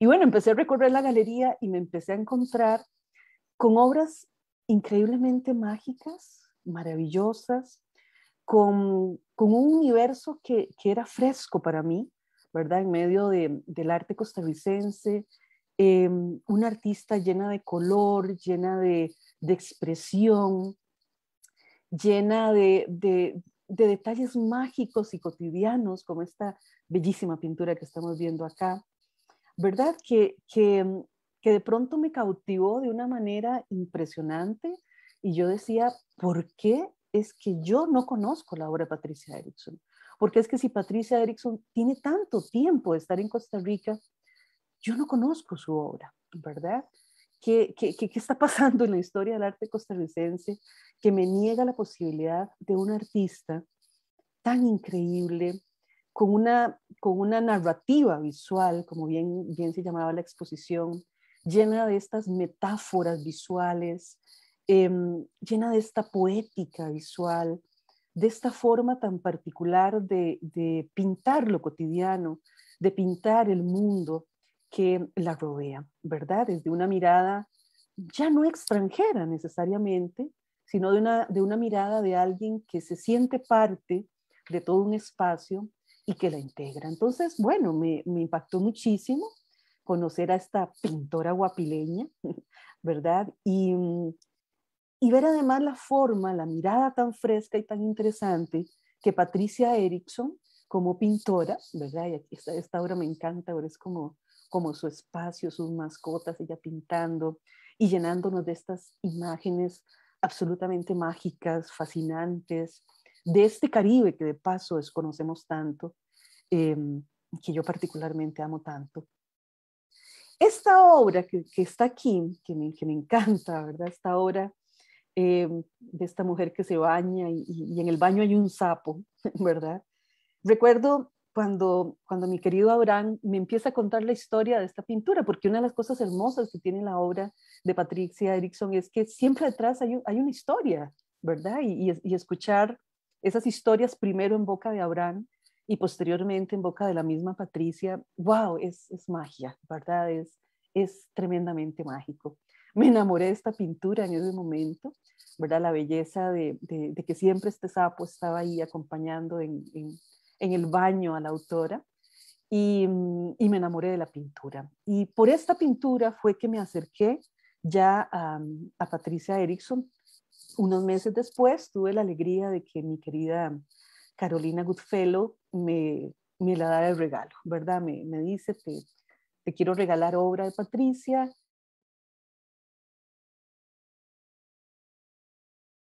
Y bueno, empecé a recorrer la galería y me empecé a encontrar con obras increíblemente mágicas, maravillosas, con, un universo que, era fresco para mí, ¿verdad? En medio del arte costarricense, un em, una artista llena de color, llena de, expresión, llena de detalles mágicos y cotidianos, como esta bellísima pintura que estamos viendo acá. ¿verdad? Mm, que, de pronto me cautivó de una manera impresionante y yo decía, ¿por qué es que yo no conozco la obra de Patricia Erickson? Porque es que si Patricia Erickson tiene tanto tiempo de estar en Costa Rica, yo no conozco su obra, ¿verdad? ¿Qué, qué, está pasando en la historia del arte costarricense que me niega la posibilidad de un artista tan increíble, con una con una narrativa visual, como bien, bien se llamaba la exposición, llena de estas metáforas visuales, em, llena de esta poética visual, de esta forma tan particular de, pintar lo cotidiano, de pintar el mundo que la rodea, ¿verdad? Es de una mirada ya no extranjera necesariamente, sino de una, de una mirada de alguien que se siente parte de todo un espacio y que la integra. Entonces, bueno, me, impactó muchísimo conocer a esta pintora guapileña, ¿verdad? Mm, y, ver además la forma, la mirada tan fresca y tan interesante que Patricia Erickson como pintora, ¿verdad? Y esta, esta, obra me encanta, ahora es como, como su espacio, sus mascotas, ella pintando y llenándonos de estas imágenes absolutamente mágicas, fascinantes, de este Caribe que de paso desconocemos tanto, em, que yo particularmente amo tanto. Esta obra que, que está aquí, que me, que me, encanta, ¿verdad? Esta obra em, de esta mujer que se baña y, y, en el baño hay un sapo, ¿verdad? Recuerdo cuando, cuando mi querido Abraham me empieza a contar la historia de esta pintura, porque una de las cosas hermosas que tiene la obra de Patricia Erickson es que siempre detrás hay, una historia, ¿verdad? y, y escuchar esas historias primero en boca de Abraham y posteriormente en boca de la misma Patricia, wow, es, magia, ¿verdad? Es, es tremendamente mágico. Me enamoré de esta pintura en ese momento, ¿verdad? La belleza de, que siempre este sapo estaba ahí acompañando en, el baño a la autora. Mm, y, me enamoré de la pintura. Y por esta pintura fue que me acerqué ya a, a Patricia Erickson, unos meses después tuve la alegría de que mi querida Carolina Goodfellow me, me la da el regalo, ¿verdad? Me, me dice, te quiero regalar obra de Patricia,